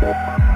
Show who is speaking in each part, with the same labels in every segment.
Speaker 1: Música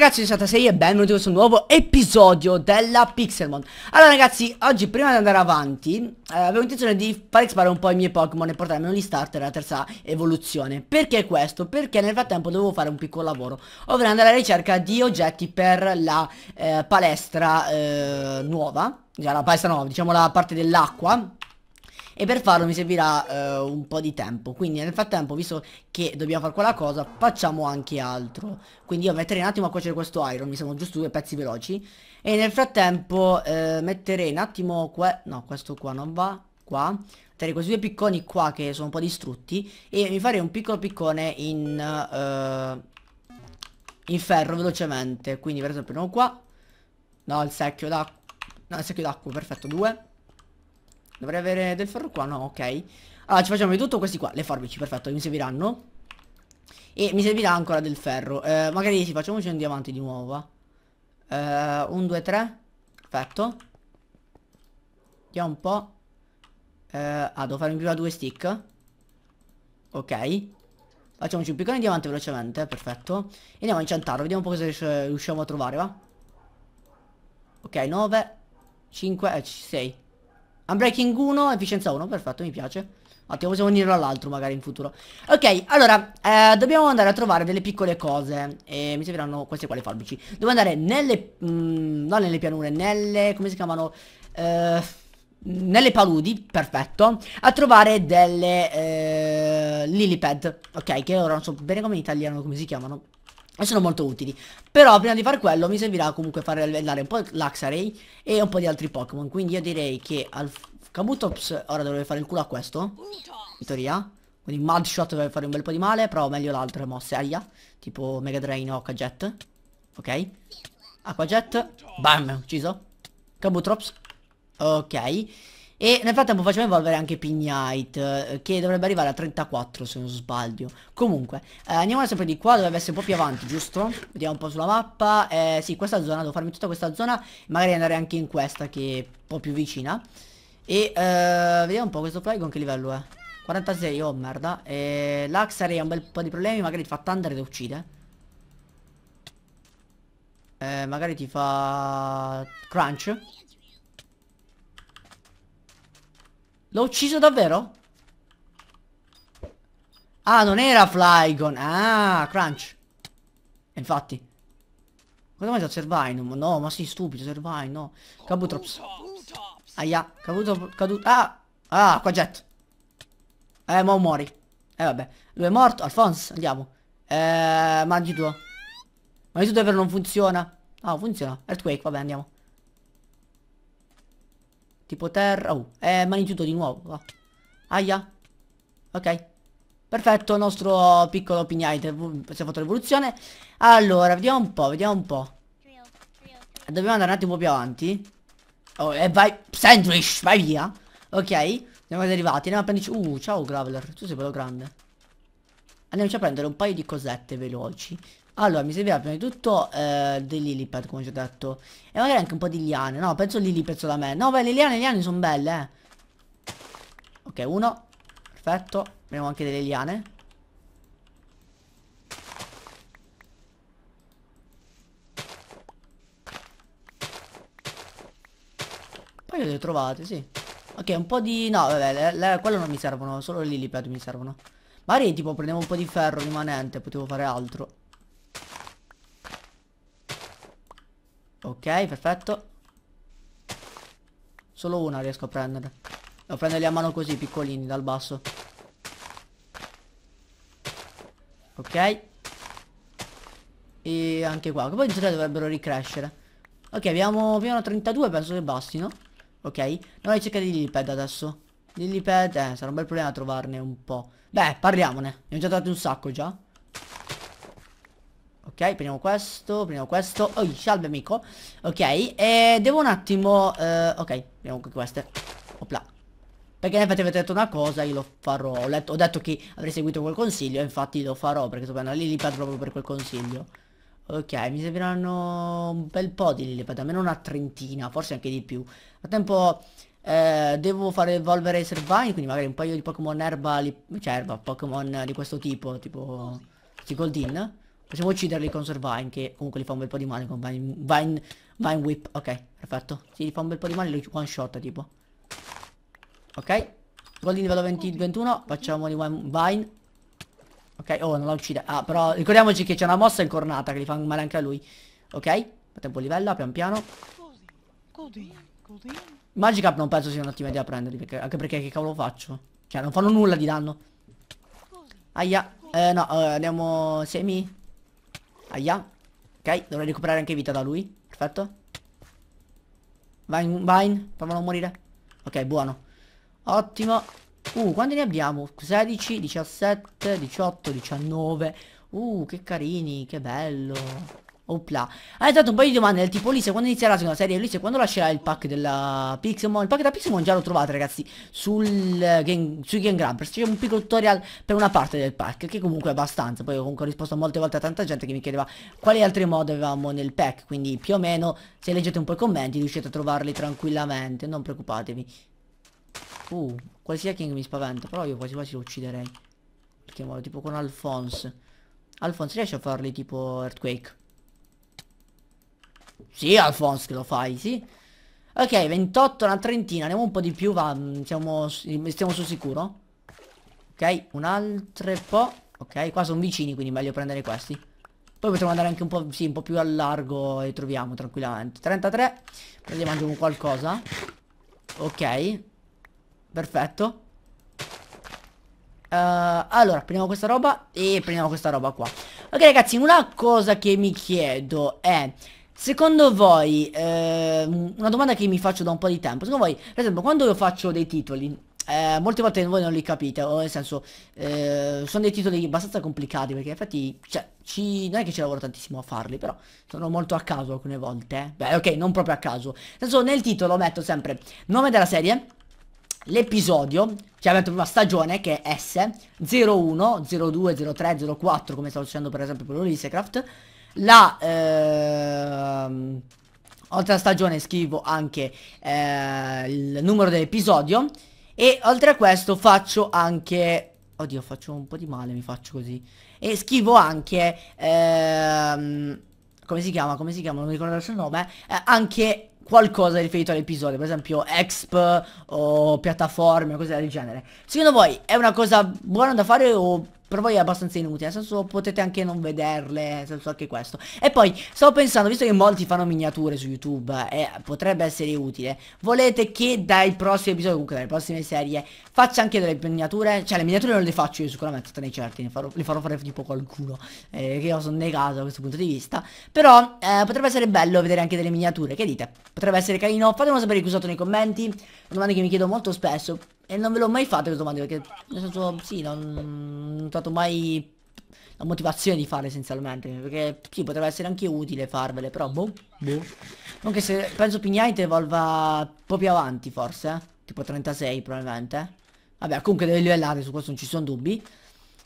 Speaker 1: ragazzi, siete 6 e benvenuti in questo nuovo episodio della Pixelmon Allora ragazzi, oggi prima di andare avanti eh, Avevo intenzione di far esplorare un po' i miei Pokémon e portarmi un starter alla terza evoluzione Perché questo? Perché nel frattempo dovevo fare un piccolo lavoro Ovvero andare alla ricerca di oggetti per la eh, palestra eh, nuova Già la palestra nuova, diciamo la parte dell'acqua e per farlo mi servirà eh, un po' di tempo quindi nel frattempo visto che dobbiamo fare quella cosa facciamo anche altro quindi io metterei un attimo a cuocere questo iron mi sono giusto due pezzi veloci e nel frattempo eh, metterei un attimo qua no questo qua non va qua metterei questi due picconi qua che sono un po' distrutti e mi farei un piccolo piccone in uh, in ferro velocemente Quindi per esempio non qua No il secchio d'acqua No il secchio d'acqua perfetto due Dovrei avere del ferro qua, no? Ok. Allora, ci facciamo di tutto questi qua. Le forbici, perfetto, mi serviranno. E mi servirà ancora del ferro. Eh, magari sì, facciamoci un diamante di nuovo. Eh, un, due, tre. Perfetto. Vediamo un po'. Eh, ah, devo farmi prima due stick. Ok. Facciamoci un piccone di diamante velocemente, perfetto. E andiamo a incantarlo, vediamo un po' cosa riusciamo a trovare, va? Ok, 9, 5, 6. Unbreaking 1, efficienza 1, perfetto, mi piace. Attimo, possiamo unirlo all'altro magari in futuro. Ok, allora, eh, dobbiamo andare a trovare delle piccole cose. E mi serviranno queste quali farbici. Devo andare nelle... Mh, mm, non nelle pianure, nelle... come si chiamano? Eh, nelle paludi, perfetto. A trovare delle... Eh, lilipad. Ok, che ora non so bene come in italiano come si chiamano e sono molto utili Però prima di fare quello mi servirà comunque far livellare un po' l'Axaray E un po' di altri Pokémon Quindi io direi che al Kabutops Ora dovrebbe fare il culo a questo In teoria Quindi Mudshot dovrebbe fare un bel po' di male Però meglio l'altra mosse aia Tipo Mega Drain o Aqua Jet Ok Aqua Jet Bam ucciso Kabutops Ok e nel frattempo facciamo evolvere anche Pignite eh, Che dovrebbe arrivare a 34 se non sbaglio Comunque eh, Andiamo sempre di qua Dovrebbe essere un po' più avanti giusto? Vediamo un po' sulla mappa eh, Sì questa zona Devo farmi tutta questa zona Magari andare anche in questa Che è un po' più vicina E eh, vediamo un po' questo Flygon che livello è 46 oh merda e L'Axarei ha un bel po' di problemi Magari fa Thunder e uccide eh, Magari ti fa Crunch L'ho ucciso davvero? Ah, non era Flygon. Ah, Crunch. Infatti. Cosa mangia Servinum? No, ma sei stupido, Servine, no. Cabutrops. Aia, caduto, caduto. Ah! Ah, qua jet. Eh, mo muori. Eh, vabbè. Lui è morto, Alphonse, andiamo. Eh, mangi tuo. Ma tu davvero non funziona. Ah, funziona. Earthquake, vabbè, andiamo. Tipo terra. Oh, uh, è eh, mangiuto di nuovo. Aia. Ok. Perfetto, il nostro piccolo pignite si è fatto l'evoluzione. Allora, vediamo un po', vediamo un po'. Dobbiamo andare un attimo più avanti. Oh, e eh, vai. Sandwich, vai via. Ok. Siamo arrivati. Andiamo a prenderci. Uh, ciao Graveler. Tu sei bello grande. Andiamoci a prendere un paio di cosette veloci. Allora, mi serviva prima di tutto eh, dei lilipad, come ci ho detto. E magari anche un po' di liane. No, penso lili pezzo da me. No, beh, le liane, le liane sono belle, eh. Ok, uno. Perfetto. Abbiamo anche delle liane. Poi le trovate, sì. Ok, un po' di... No, vabbè, le, le... quello non mi servono, solo le lilipad mi servono. Magari tipo prendiamo un po' di ferro rimanente, potevo fare altro. Ok, perfetto. Solo una riesco a prendere. Devo prenderli a mano così, piccolini, dal basso. Ok. E anche qua, che poi in teoria dovrebbero ricrescere. Ok, abbiamo più 32, penso che bastino. Ok, noi cerca di Lilliped adesso. Lilliped, eh, sarà un bel problema trovarne un po'. Beh, parliamone. Ne ho già trovati un sacco già. Ok, prendiamo questo, prendiamo questo. Oh, salve amico. Ok, e devo un attimo... Eh, ok, prendiamo anche queste. Opla. Perché in avete detto una cosa, io lo farò. Ho, letto, ho detto che avrei seguito quel consiglio, infatti lo farò, perché sto andando lì lillipad proprio per quel consiglio. Ok, mi serviranno un bel po' di lillipad, almeno una trentina, forse anche di più. Nel tempo eh, devo fare evolvere i Servine, quindi magari un paio di Pokémon erba, li, cioè erba, Pokémon di questo tipo, tipo Sigoldin. Possiamo ucciderli con Survine, che comunque gli fa un bel po' di male con Vine, Vine, Vine Whip. Ok, perfetto. Sì, gli fa un bel po' di male e lo one shot tipo. Ok. Gol di livello 20, 21. Facciamo di Vine. Ok, oh non la uccide. Ah, però ricordiamoci che c'è una mossa incornata che gli fa male anche a lui. Ok. Fate un po' livello, pian piano. Magic non penso sia un'ottima idea prenderli, perché, anche perché che cavolo faccio? Cioè, non fanno nulla di danno. Aia. Eh, no, eh, andiamo semi. Aia. Ok, dovrei recuperare anche vita da lui. Perfetto. Vine, Vine, fammi non morire. Ok, buono. Ottimo. Uh, quanti ne abbiamo? 16, 17, 18, 19. Uh, che carini, che bello. Opla. Hai ah, dato un paio di domande del tipo Lise quando inizierà la seconda serie? Lise quando lascerà il pack della Pixelmon? Il pack della Pixelmon già lo trovate ragazzi sul eh, game, sui Game Grumpers. C'è un piccolo tutorial per una parte del pack che comunque è abbastanza. Poi ho risposto molte volte a tanta gente che mi chiedeva quali altri modi avevamo nel pack. Quindi più o meno se leggete un po' i commenti riuscite a trovarli tranquillamente. Non preoccupatevi. Uh, qualsiasi King mi spaventa. Però io quasi quasi lo ucciderei. Perché Chiamalo tipo con Alphonse. Alphonse riesce a farli tipo Earthquake? Sì, Alphonse che lo fai, sì. Ok, 28, una trentina, andiamo un po' di più, va, siamo, stiamo su sicuro. Ok, un altro po'. Ok, qua sono vicini, quindi meglio prendere questi. Poi potremmo andare anche un po', sì, un po' più a largo e troviamo tranquillamente. 33, prendiamo anche un qualcosa. Ok, perfetto. Uh, allora, prendiamo questa roba e prendiamo questa roba qua. Ok ragazzi, una cosa che mi chiedo è... Secondo voi, eh, una domanda che mi faccio da un po' di tempo, secondo voi, per esempio, quando io faccio dei titoli, eh, molte volte voi non li capite, o nel senso, eh, sono dei titoli abbastanza complicati, perché infatti, cioè, ci, non è che ci lavoro tantissimo a farli, però sono molto a caso alcune volte, eh. beh, ok, non proprio a caso, nel senso, nel titolo metto sempre nome della serie, l'episodio, cioè metto prima stagione che è S, 01, 02, 03, 04, come stavo facendo per esempio per l'Ulisecraft, la ehm, oltre stagione scrivo anche eh, il numero dell'episodio e oltre a questo faccio anche oddio faccio un po' di male mi faccio così e scrivo anche ehm, come si chiama come si chiama non mi ricordo il suo nome eh, anche qualcosa riferito all'episodio, per esempio exp o piattaforme o cose del genere. Secondo voi è una cosa buona da fare o però voi è abbastanza inutile, nel senso potete anche non vederle, nel senso anche questo. E poi stavo pensando, visto che molti fanno miniature su YouTube e eh, potrebbe essere utile, volete che dai prossimi episodi, comunque dalle prossime serie, faccia anche delle miniature? Cioè le miniature non le faccio io sicuramente, tra i certi, ne farò, le farò fare tipo qualcuno, eh, che io sono negato da questo punto di vista. Però eh, potrebbe essere bello vedere anche delle miniature, che dite? Potrebbe essere carino, fatemelo sapere qui sotto nei commenti, una domanda che mi chiedo molto spesso, e non ve l'ho mai fatto questa domande perché nel senso sì, non, non ho trovato mai la motivazione di fare essenzialmente. Perché sì, potrebbe essere anche utile farvele, però boh. Boh. Anche se penso Pignite evolva un po' più avanti forse. Eh. Tipo 36 probabilmente. Vabbè, comunque deve livellare, su questo non ci sono dubbi.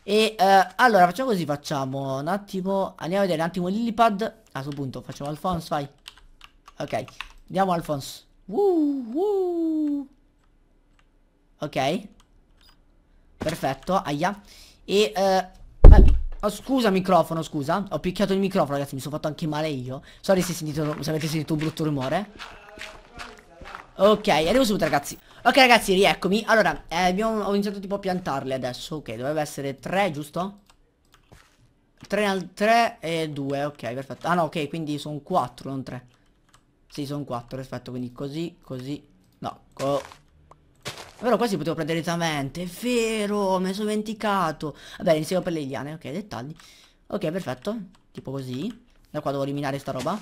Speaker 1: E eh, allora facciamo così, facciamo un attimo. Andiamo a vedere un attimo Lillipad. A questo punto facciamo Alphonse, vai. Ok. Andiamo Alphonse. Woo, woo. Ok Perfetto, aia E eh, ah, oh, Scusa microfono, scusa Ho picchiato il microfono ragazzi, mi sono fatto anche male io Sorry se, sentito, se avete sentito un brutto rumore Ok, arrivo subito ragazzi Ok ragazzi, rieccomi Allora, eh, abbiamo, ho iniziato tipo a piantarle adesso Ok, dovrebbe essere 3, giusto? 3, 3 e 2, ok, perfetto Ah no, ok, quindi sono 4, non 3 Sì, sono 4, perfetto Quindi così, così No, co però quasi potevo prendere direttamente, è vero, mi sono dimenticato. Vabbè, iniziamo per le liane, ok, dettagli. Ok, perfetto, tipo così. Da qua devo eliminare sta roba.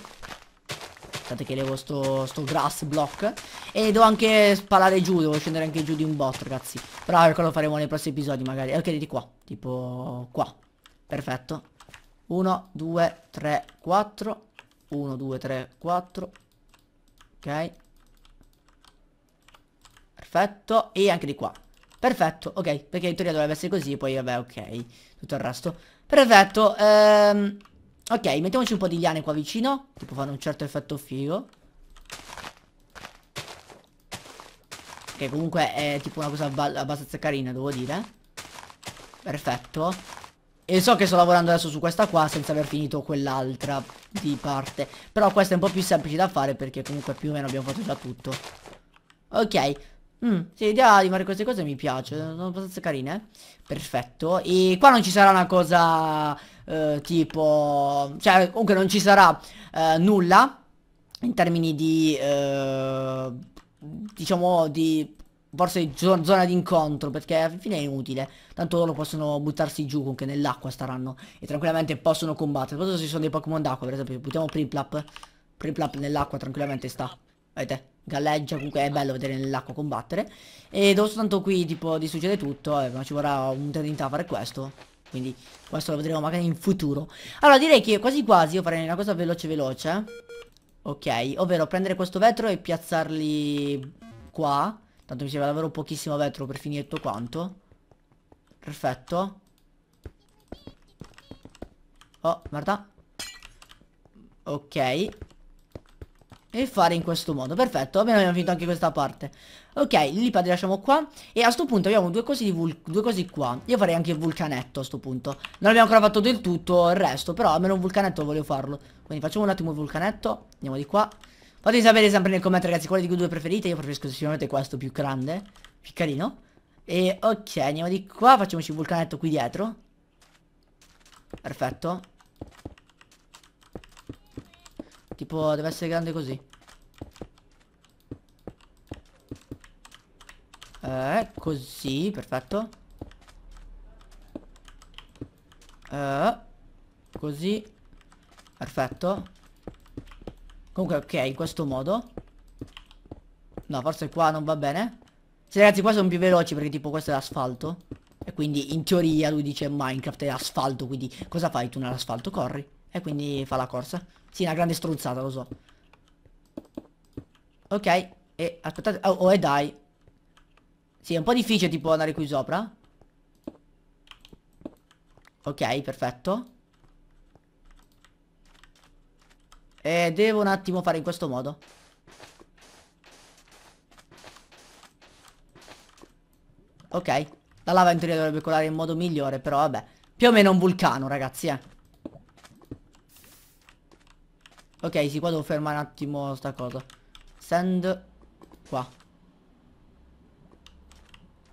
Speaker 1: Aspettate che levo sto, sto grass block. E devo anche spalare giù, devo scendere anche giù di un bot, ragazzi. Però ecco lo faremo nei prossimi episodi, magari. Ok, di qua, tipo qua. Perfetto. 1, 2, 3, 4. 1, 2, 3, 4. Ok perfetto E anche di qua Perfetto, ok, perché in teoria dovrebbe essere così, poi vabbè, ok, tutto il resto. Perfetto, ehm, ok, mettiamoci un po' di liane qua vicino, tipo fanno un certo effetto figo. Che comunque è tipo una cosa abbastanza carina, devo dire. Perfetto. E so che sto lavorando adesso su questa qua senza aver finito quell'altra di parte. Però questa è un po' più semplice da fare perché comunque più o meno abbiamo fatto già tutto. Ok, Mm, sì, l'idea di fare queste cose mi piace, sono abbastanza carine. Perfetto. E qua non ci sarà una cosa eh, tipo... Cioè, comunque non ci sarà eh, nulla in termini di... Eh, diciamo di... Forse zona di incontro perché alla fine è inutile Tanto loro possono buttarsi giù comunque nell'acqua staranno E tranquillamente possono combattere Soprattutto se ci sono dei Pokémon d'acqua per esempio Buttiamo Priplap Priplap nell'acqua tranquillamente sta Vedete? Galleggia, comunque è bello vedere nell'acqua combattere. E dopo soltanto qui tipo di succede tutto, eh, ma ci vorrà un'eternità a fare questo. Quindi questo lo vedremo magari in futuro. Allora direi che quasi quasi io farei una cosa veloce veloce. Eh. Ok, ovvero prendere questo vetro e piazzarli qua. Tanto mi serve davvero pochissimo vetro per finire tutto quanto. Perfetto. Oh, guarda. Ok e fare in questo modo, perfetto, Vabbè, abbiamo finito anche questa parte Ok, l'iPad li lasciamo qua E a questo punto abbiamo due cose, due cose qua Io farei anche il vulcanetto a questo punto Non abbiamo ancora fatto del tutto il resto Però almeno un vulcanetto voglio farlo Quindi facciamo un attimo il vulcanetto Andiamo di qua Fatemi sapere sempre nel commento ragazzi quale di voi due preferite Io preferisco sicuramente questo più grande Più carino E ok, andiamo di qua Facciamoci il vulcanetto qui dietro Perfetto Tipo, deve essere grande così. Eh, così, perfetto. Eh, così. Perfetto. Comunque, ok, in questo modo. No, forse qua non va bene. Sì, ragazzi, qua sono più veloci perché tipo questo è l'asfalto. E quindi, in teoria, lui dice Minecraft è asfalto, quindi cosa fai tu nell'asfalto? Corri. E quindi fa la corsa. Sì, una grande stronzata, lo so. Ok, e aspettate... Oh, oh e dai. Sì, è un po' difficile tipo andare qui sopra. Ok, perfetto. E devo un attimo fare in questo modo. Ok. La lava in teoria dovrebbe colare in modo migliore, però vabbè. Più o meno un vulcano, ragazzi, eh. Ok, sì, qua devo fermare un attimo sta cosa. Send qua.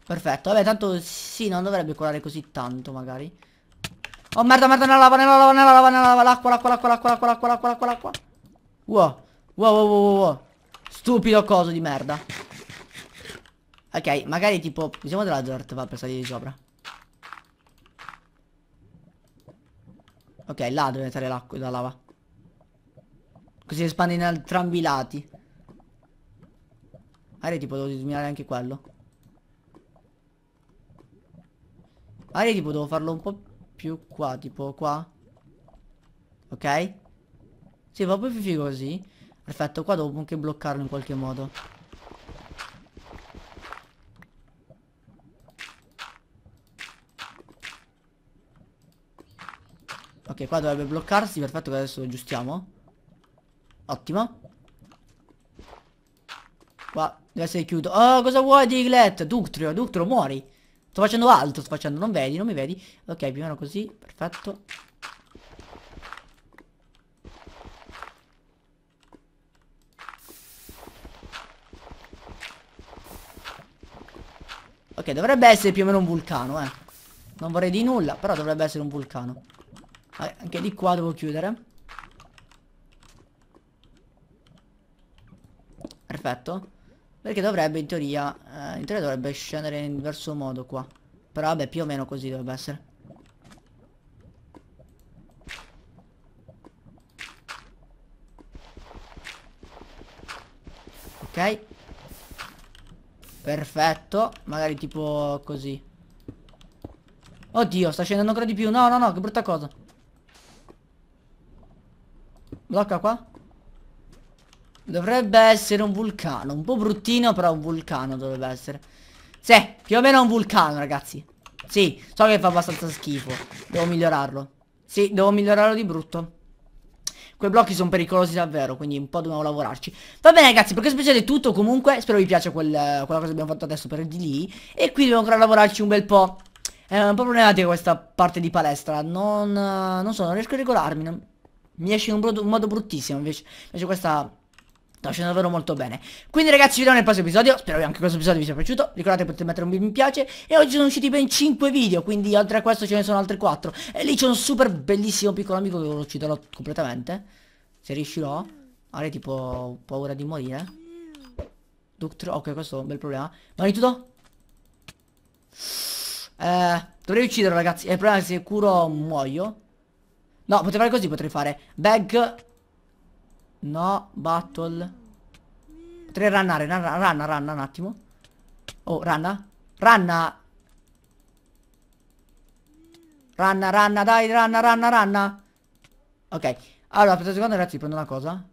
Speaker 1: Perfetto, vabbè, tanto sì, non dovrebbe colare così tanto, magari. Oh, merda, merda, nella lava, nella lava, nella lava, nella lava, l'acqua, l'acqua, l'acqua, l'acqua, l'acqua, l'acqua, l'acqua, l'acqua, l'acqua. Wow. wow, wow, wow, wow, Stupido coso di merda. Ok, magari tipo, usiamo della dirt, va, per salire di sopra. Ok, là deve essere l'acqua, la lava. Così si espande in entrambi i lati. Aria tipo devo eliminare anche quello. Aria tipo devo farlo un po' più qua, tipo qua. Ok? Sì, va più figo così. Perfetto, qua devo anche bloccarlo in qualche modo. Ok, qua dovrebbe bloccarsi, perfetto che adesso lo aggiustiamo. Ottimo. Qua deve essere chiuso. Oh, cosa vuoi, di Diglett? Ductrio, Ductrio, muori. Sto facendo altro, sto facendo. Non vedi, non mi vedi. Ok, più o meno così. Perfetto. Ok, dovrebbe essere più o meno un vulcano, eh. Non vorrei di nulla, però dovrebbe essere un vulcano. Eh, anche di qua devo chiudere. perfetto. Perché dovrebbe in teoria, eh, in teoria dovrebbe scendere in diverso modo qua. Però vabbè più o meno così dovrebbe essere. Ok. Perfetto. Magari tipo così. Oddio, sta scendendo ancora di più. No, no, no, che brutta cosa. Blocca qua. Dovrebbe essere un vulcano Un po' bruttino però un vulcano dovrebbe essere Sì, più o meno un vulcano ragazzi Sì, so che fa abbastanza schifo Devo migliorarlo Sì, devo migliorarlo di brutto Quei blocchi sono pericolosi davvero, quindi un po' dobbiamo lavorarci. Va bene ragazzi, perché questo speciale è tutto comunque. Spero vi piaccia quel, quella cosa che abbiamo fatto adesso per di lì. E qui dobbiamo ancora lavorarci un bel po'. È un po' problematica questa parte di palestra. Non, non so, non riesco a regolarmi. Non... mi esce in un, un, modo bruttissimo invece. Invece questa Sto facendo davvero molto bene Quindi ragazzi ci vediamo nel prossimo episodio Spero che anche questo episodio vi sia piaciuto Ricordate potete mettere un mi piace E oggi sono usciti ben 5 video Quindi oltre a questo ce ne sono altri 4 E lì c'è un super bellissimo piccolo amico Che lo ucciderò completamente Se riuscirò Avrei tipo paura di morire Ductro Ok questo è un bel problema Magnitudo eh, Dovrei ucciderlo ragazzi E eh, il problema è che se curo muoio No potrei fare così potrei fare Bag No, battle. Potrei rannare, ranna, ranna, ranna un attimo. Oh, ranna. Ranna. Ranna, ranna, dai, ranna, ranna, ranna. Ok. Allora, aspetta un secondo, ragazzi, prendo una cosa.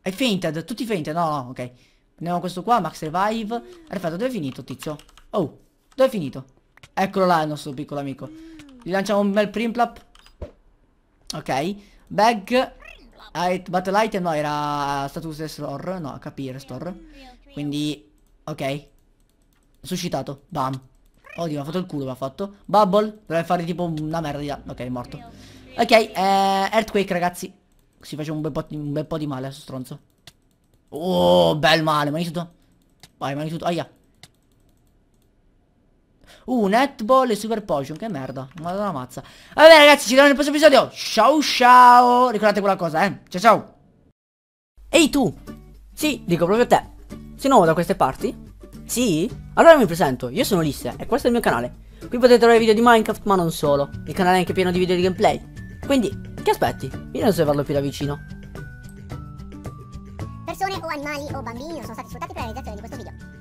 Speaker 1: È fainted, tutti fainted. No, no, ok. Prendiamo questo qua, max revive. Perfetto, dove è finito, tizio? Oh, dove è finito? Eccolo là il nostro piccolo amico. Gli lanciamo un bel primplap. Ok. Bag It, ah, battle item no, era eh, status restore, no, capire store. Quindi, ok. Suscitato, bam. Oddio, mi ha fatto il culo, mi ha fatto. Bubble, doveva fare tipo una merda. Ok, è morto. Ok, eh, Earthquake, ragazzi. Si faceva un bel, po', un bel po' di male sto stronzo. Oh, bel male, ma tutto. Vai, ma tutto. Aia. Uh, netball e super potion, che merda. Madonna mazza. Vabbè ragazzi, ci vediamo nel prossimo episodio. Ciao ciao. Ricordate quella cosa, eh. Ciao ciao. Ehi tu. Sì, dico proprio te. Sei nuovo da queste parti? Sì? Allora mi presento, io sono Lisse e questo è il mio canale. Qui potete trovare video di Minecraft ma non solo. Il canale è anche pieno di video di gameplay. Quindi, che aspetti? Vieni a osservarlo più da vicino. Persone o animali o bambini sono stati sfruttati per la realizzazione di questo video.